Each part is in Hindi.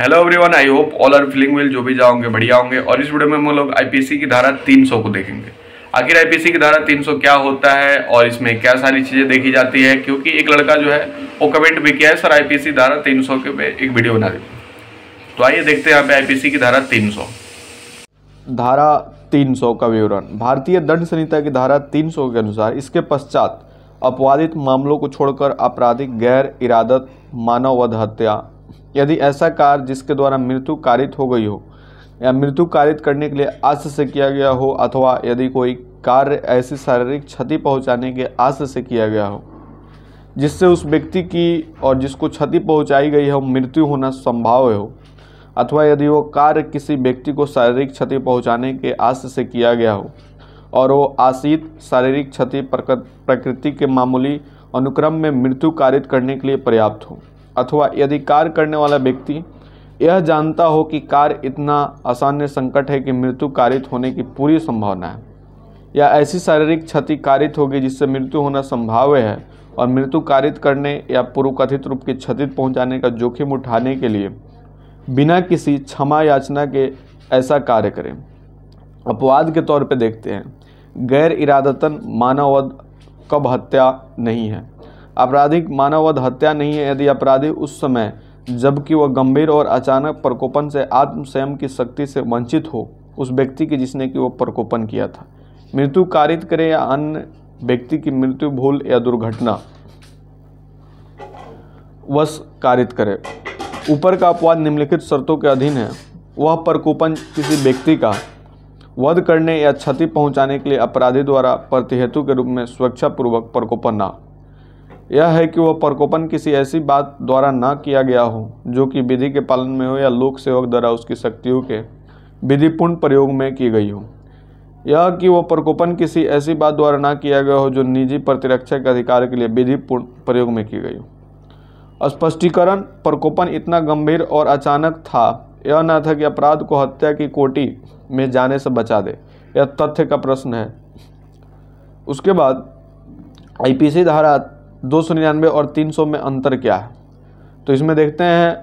hello everyone I hope all are feeling well जो भी जाओगे बढ़िया होंगे और इस वीडियो में हम लोग आईपीसी की धारा 300 को देखेंगे आखिर आईपीसी की धारा 300 क्या होता है और इसमें क्या सारी चीज़ें देखी जाती है क्योंकि एक लड़का जो है वो कमेंट भी किया है सर आईपीसी धारा 300 सौ के पे एक वीडियो बना दी तो आइए देखते हैं यहाँ पे आईपीसी की धारा तीन धारा तीन का विवरण भारतीय दंड संहिता की धारा तीन के अनुसार इसके पश्चात अपवादित मामलों को छोड़कर आपराधिक गैर इरादत मानववध हत्या यदि ऐसा कार्य जिसके द्वारा मृत्यु कारित हो गई हो या मृत्यु कारित करने के लिए आश से किया गया हो अथवा यदि कोई कार्य ऐसी शारीरिक क्षति पहुंचाने के आश से किया गया हो जिससे उस व्यक्ति की और जिसको क्षति पहुंचाई गई हो मृत्यु होना संभव हो अथवा यदि वो कार्य किसी व्यक्ति को शारीरिक क्षति पहुंचाने के आश से किया गया हो और वो आशित शारीरिक क्षति प्रकृति के मामूली अनुक्रम में मृत्यु कारित करने के लिए पर्याप्त हो अथवा यदि कार्य करने वाला व्यक्ति यह जानता हो कि कार्य इतना असान्य संकट है कि मृत्यु कारित होने की पूरी संभावना है या ऐसी शारीरिक क्षति कारित होगी जिससे मृत्यु होना संभाव्य है और मृत्यु कारित करने या पूर्व कथित रूप की क्षति पहुंचाने का जोखिम उठाने के लिए बिना किसी क्षमा याचना के ऐसा कार्य करें अपवाद के तौर पर देखते हैं गैर इरादतन मानववध कब हत्या नहीं है आपराधिक मानववध हत्या नहीं है यदि अपराधी उस समय जबकि वह गंभीर और अचानक प्रकोपन से आत्म की शक्ति से वंचित हो उस व्यक्ति की जिसने कि वह प्रकोपन किया था मृत्यु कारित करे या अन्य व्यक्ति की मृत्यु भूल या दुर्घटना वश कारित करे ऊपर का अपवाद निम्नलिखित शर्तों के अधीन है वह प्रकोपन किसी व्यक्ति का वध करने या क्षति पहुंचाने के लिए अपराधी द्वारा प्रतिहेतु के रूप में सुरक्षापूर्वक प्रकोपन ना यह है कि वह प्रकोपन किसी ऐसी बात द्वारा ना किया गया हो जो कि विधि के पालन में हो या लोक सेवक द्वारा उसकी शक्तियों के विधिपूर्ण प्रयोग में की गई हो यह कि वह प्रकोपन किसी ऐसी बात द्वारा ना किया गया हो जो निजी प्रतिरक्षा के अधिकार के लिए विधिपूर्ण प्रयोग में की गई हो स्पष्टीकरण प्रकोपन इतना गंभीर और अचानक था यह न था कि अपराध को हत्या की कोटि में जाने से बचा दे यह तथ्य का प्रश्न है उसके बाद आईपीसी धारा दो सौ निन्यानवे और तीन सौ में अंतर क्या है तो इसमें देखते हैं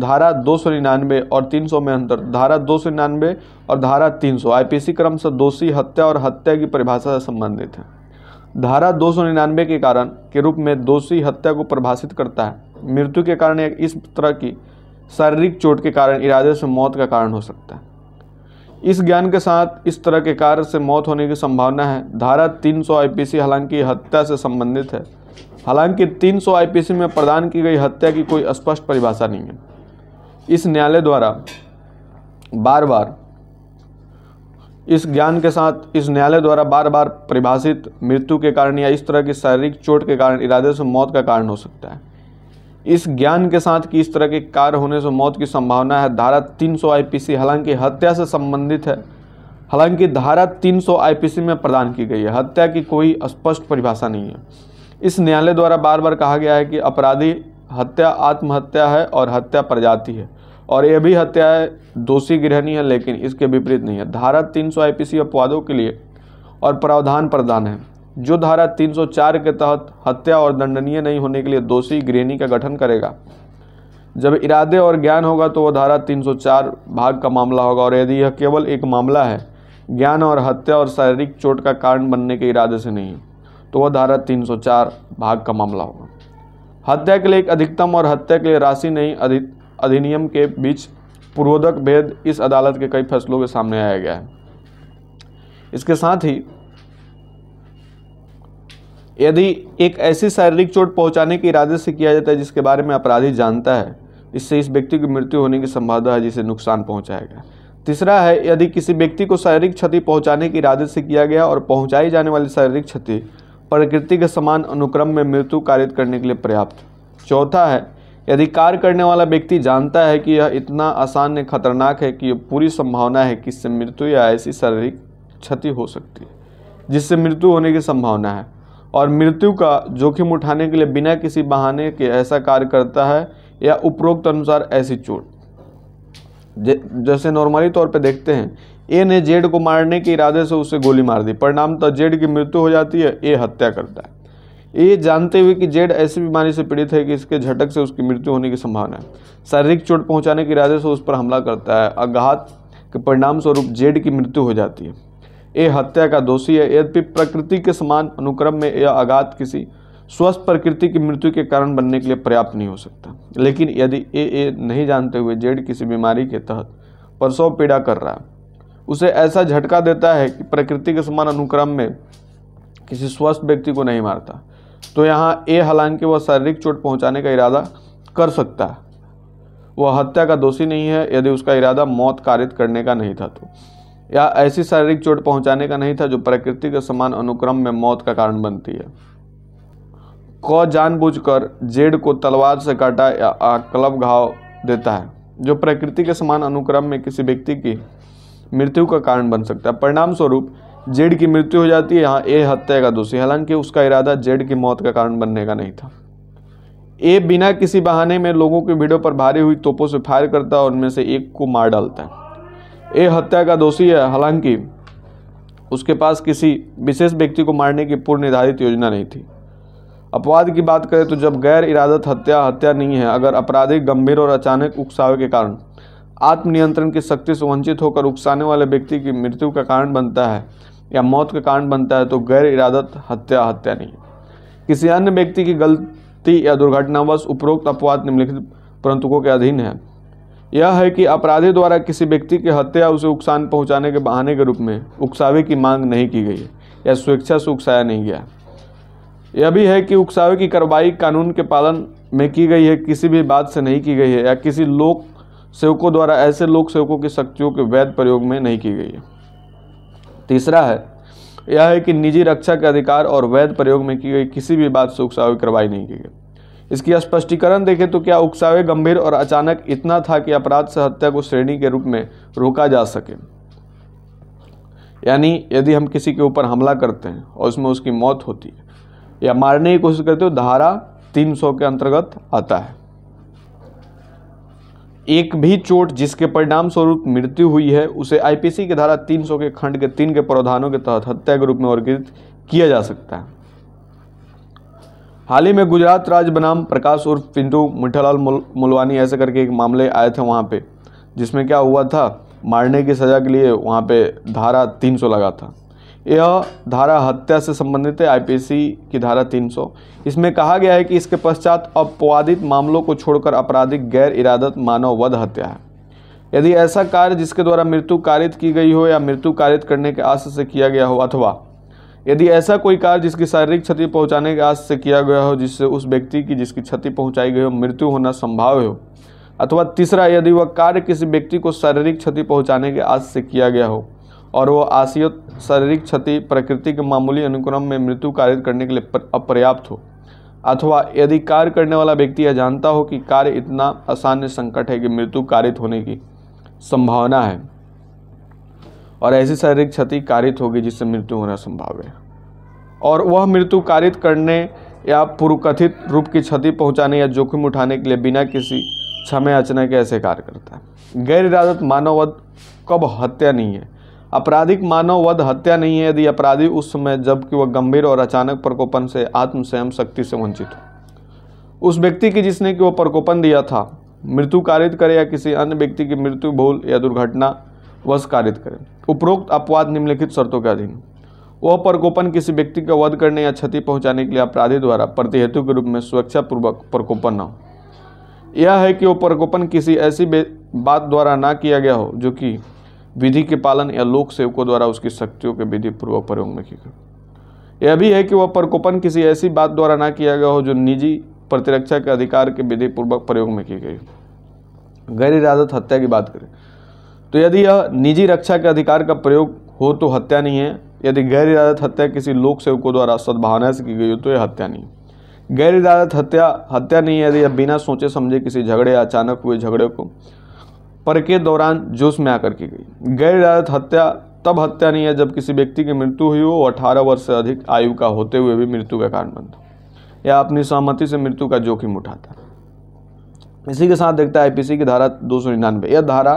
धारा दो सौ निन्यानवे और तीन सौ में अंतर धारा दो सौ निन्यानवे और धारा तीन सौ आई पी सी क्रम से दोषी हत्या और हत्या की परिभाषा से संबंधित है धारा दो सौ निन्यानवे के कारण के रूप में दोषी हत्या को परिभाषित करता है मृत्यु के कारण या इस तरह की शारीरिक चोट के कारण इरादे से मौत का कारण हो सकता है इस ज्ञान के साथ इस तरह के कार्य से मौत होने की संभावना है धारा 300 आईपीसी हालांकि हत्या से संबंधित है हालांकि 300 आईपीसी में प्रदान की गई हत्या की कोई स्पष्ट परिभाषा नहीं है इस न्यायालय द्वारा बार बार इस ज्ञान के साथ इस न्यायालय द्वारा बार बार परिभाषित मृत्यु के कारण या इस तरह की शारीरिक चोट के कारण इरादे से मौत का कारण हो सकता है इस ज्ञान के साथ कि इस तरह के कार्य होने से मौत की संभावना है धारा 300 आईपीसी हालांकि हत्या से संबंधित है हालांकि धारा 300 आईपीसी में प्रदान की गई है हत्या की कोई स्पष्ट परिभाषा नहीं है इस न्यायालय द्वारा बार बार कहा गया है कि अपराधी हत्या आत्महत्या है और हत्या प्रजाति है और यह भी हत्या है दोषी गृहणी है लेकिन इसके विपरीत नहीं है धारा 300 सौ आईपीसी अपवादों के लिए और प्रावधान प्रदान है जो धारा 304 के तहत हत्या और दंडनीय नहीं होने के लिए दोषी गृहिणी का गठन करेगा जब इरादे और ज्ञान होगा तो वह धारा 304 भाग का मामला होगा और यदि यह केवल एक मामला है ज्ञान और हत्या और शारीरिक चोट का कारण बनने के इरादे से नहीं है तो वह धारा 304 भाग का मामला होगा हत्या के लिए एक अधिकतम और हत्या के लिए राशि नहीं अधि, अधिनियम के बीच पूर्वोदक भेद इस अदालत के कई फैसलों के सामने आया गया है इसके साथ ही यदि एक ऐसी शारीरिक चोट पहुंचाने के इरादे से किया जाता है जिसके बारे में अपराधी जानता है इससे इस व्यक्ति की मृत्यु होने की संभावना है जिसे नुकसान पहुंचाया गया तीसरा है यदि किसी व्यक्ति को शारीरिक क्षति पहुंचाने के इरादे से किया गया और पहुंचाई जाने वाली शारीरिक क्षति प्रकृति के समान अनुक्रम में मृत्यु कारित करने के लिए पर्याप्त चौथा है यदि कार्य करने वाला व्यक्ति जानता है कि यह इतना आसान या खतरनाक है कि यह पूरी संभावना है कि इससे मृत्यु या ऐसी शारीरिक क्षति हो सकती है जिससे मृत्यु होने की संभावना है और मृत्यु का जोखिम उठाने के लिए बिना किसी बहाने के ऐसा कार्य करता है या उपरोक्त अनुसार ऐसी चोट जैसे नॉर्मली तौर पर देखते हैं ए ने जेड को मारने के इरादे से उसे गोली मार दी परिणाम तो जेड की मृत्यु हो जाती है ए हत्या करता है ए जानते हुए कि जेड ऐसी बीमारी से पीड़ित है कि इसके झटक से उसकी मृत्यु होने की संभावना है शारीरिक चोट पहुंचाने के इरादे से उस पर हमला करता है आघात के परिणाम स्वरूप जेड की मृत्यु हो जाती है ए हत्या का दोषी है यद्यपि प्रकृति के समान अनुक्रम में यह आघात किसी स्वस्थ प्रकृति की मृत्यु के कारण बनने के लिए पर्याप्त नहीं हो सकता लेकिन यदि ए ए नहीं जानते हुए जेड किसी बीमारी के तहत परसों पीड़ा कर रहा है उसे ऐसा झटका देता है कि प्रकृति के समान अनुक्रम में किसी स्वस्थ व्यक्ति को नहीं मारता तो यहाँ ए हालांकि वह शारीरिक चोट पहुँचाने का इरादा कर सकता है वह हत्या का दोषी नहीं है यदि उसका इरादा मौत कारित करने का नहीं था तो या ऐसी शारीरिक चोट पहुंचाने का नहीं था जो प्रकृति के समान अनुक्रम में मौत का कारण बनती है क जानबूझकर जेड को तलवार से काटा या क्लब घाव देता है जो प्रकृति के समान अनुक्रम में किसी व्यक्ति की मृत्यु का कारण बन सकता है परिणाम स्वरूप जेड की मृत्यु हो जाती है यहाँ ए हत्या का दोषी हालांकि उसका इरादा जेड की मौत का कारण बनने का नहीं था ए बिना किसी बहाने में लोगों की भीड़ों पर भारी हुई तोपों से फायर करता है और उनमें से एक को मार डालता है ए हत्या का दोषी है हालांकि उसके पास किसी विशेष व्यक्ति को मारने की पूर्व निर्धारित योजना नहीं थी अपवाद की बात करें तो जब गैर इरादत हत्या हत्या नहीं है अगर अपराधी गंभीर और अचानक उकसावे के कारण आत्मनियंत्रण की शक्ति से वंचित होकर उकसाने वाले व्यक्ति की मृत्यु का कारण बनता है या मौत का कारण बनता है तो गैर इरादत हत्या हत्या नहीं किसी अन्य व्यक्ति की गलती या दुर्घटनावश उपरोक्त अपवाद निम्नलिखित परंतुकों के अधीन है यह है कि अपराधी द्वारा किसी व्यक्ति की हत्या या उसे उकसान पहुंचाने के बहाने के रूप में उकसावे की मांग नहीं की गई या स्वेच्छा से उकसाया नहीं गया यह भी है कि उकसावे की कार्रवाई कानून के पालन में की गई है किसी भी बात से नहीं की गई है या किसी लोक सेवकों द्वारा ऐसे लोक सेवकों की शक्तियों के वैध प्रयोग में नहीं की गई है तीसरा है यह है कि निजी रक्षा के अधिकार और वैध प्रयोग में की गई किसी भी बात से उकसावे कार्रवाई नहीं की गई इसकी स्पष्टीकरण देखें तो क्या उकसावे गंभीर और अचानक इतना था कि अपराध से हत्या को श्रेणी के रूप में रोका जा सके यानी यदि हम किसी के ऊपर हमला करते हैं और उसमें उसकी मौत होती है या मारने की कोशिश करते हो तो धारा 300 के अंतर्गत आता है एक भी चोट जिसके परिणाम स्वरूप मृत्यु हुई है उसे आईपीसी की धारा 300 के खंड के तीन के प्रावधानों के तहत हत्या के रूप में वर्गीकृत किया जा सकता है हाल ही में गुजरात राज्य बनाम प्रकाश उर्फ पिंटू मिठालाल मुलवानी ऐसे करके एक मामले आए थे वहाँ पे जिसमें क्या हुआ था मारने की सज़ा के लिए वहाँ पे धारा 300 लगा था यह धारा हत्या से संबंधित है आईपीसी की धारा 300 इसमें कहा गया है कि इसके पश्चात अपवादित मामलों को छोड़कर आपराधिक गैर इरादत मानव वध हत्या है यदि ऐसा कार्य जिसके द्वारा मृत्यु कारित की गई हो या मृत्यु कारित करने के आशय से किया गया हो अथवा यदि ऐसा कोई कार्य जिसकी शारीरिक क्षति पहुंचाने के आशय से किया गया हो जिससे उस व्यक्ति की जिसकी क्षति पहुंचाई गई हो मृत्यु होना संभाव्य हो अथवा तीसरा यदि वह कार्य किसी व्यक्ति को शारीरिक क्षति पहुंचाने के आशय से किया गया हो और वो आसियत शारीरिक क्षति प्रकृति के मामूली अनुक्रम में मृत्यु कार्य करने के लिए अपर्याप्त हो अथवा यदि कार्य करने वाला व्यक्ति यह जानता हो कि कार्य इतना असान्य संकट है कि मृत्यु कारित होने की संभावना है और ऐसी शारीरिक क्षति कारित होगी जिससे मृत्यु होना संभव है और वह मृत्यु कारित करने या पुरुकथित रूप की क्षति पहुंचाने या जोखिम उठाने के लिए बिना किसी क्षमे अचना के ऐसे कार्य करता है गैर इरादत मानववध कब हत्या नहीं है आपराधिक मानव वध हत्या नहीं है यदि अपराधी उस समय जबकि वह गंभीर और अचानक प्रकोपन से आत्म शक्ति से वंचित हो उस व्यक्ति की जिसने कि वह प्रकोपन दिया था मृत्यु कारित करे या किसी अन्य व्यक्ति की मृत्यु भूल या दुर्घटना वश कारित करे उपरोक्त अपवाद निम्नलिखित शर्तों के अधीन वह प्रकोपन किसी व्यक्ति का वध करने या क्षति पहुंचाने के लिए अपराधी द्वारा प्रतिहेतु के रूप में सुरक्षापूर्वक प्रकोपन न हो यह है कि वह प्रकोपन किसी ऐसी बात द्वारा ना किया गया हो जो कि विधि के पालन या लोक सेवकों द्वारा उसकी शक्तियों के विधि पूर्वक प्रयोग में की यह भी है कि वह प्रकोपन किसी ऐसी बात द्वारा ना किया गया हो जो निजी प्रतिरक्षा के अधिकार के विधि पूर्वक प्रयोग में की गई गैर इरादत हत्या की बात करें तो यदि यह निजी रक्षा के अधिकार का प्रयोग हो तो हत्या नहीं है यदि गैर इरादत हत्या किसी लोक सेवकों द्वारा सद्भावना से की गई हो तो यह हत्या नहीं गैर इरादत हत्या हत्या नहीं है यदि यह बिना सोचे समझे किसी झगड़े या अचानक हुए झगड़े को पर के दौरान जोश में आकर की गई गैर इरादत हत्या तब हत्या नहीं है जब किसी व्यक्ति की मृत्यु हुई हो और अठारह वर्ष से अधिक आयु का होते हुए भी मृत्यु का कारण बनता या अपनी सहमति से मृत्यु का जोखिम उठाता इसी के साथ देखता है आईपीसी की धारा दो सौ निन्यानवे यह धारा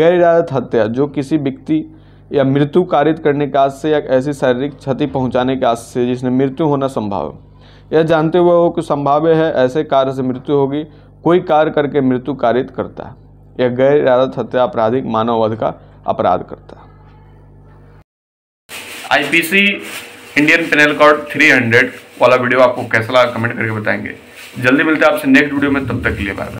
गैर इरादत हत्या जो किसी व्यक्ति या मृत्यु कारित करने के आज से या ऐसी शारीरिक क्षति पहुंचाने के आज से जिसने मृत्यु होना संभव है यह जानते हुए हो कि संभाव्य है ऐसे कार्य से मृत्यु होगी कोई कार्य करके मृत्यु कारित करता है या गैर इरादत हत्या आपराधिक मानववध का अपराध करता आईपीसी इंडियन पेनल कोड 300 वाला वीडियो आपको कैसा लगा कमेंट करके बताएंगे जल्दी मिलते हैं आपसे नेक्स्ट वीडियो में तब तक के लिए बाय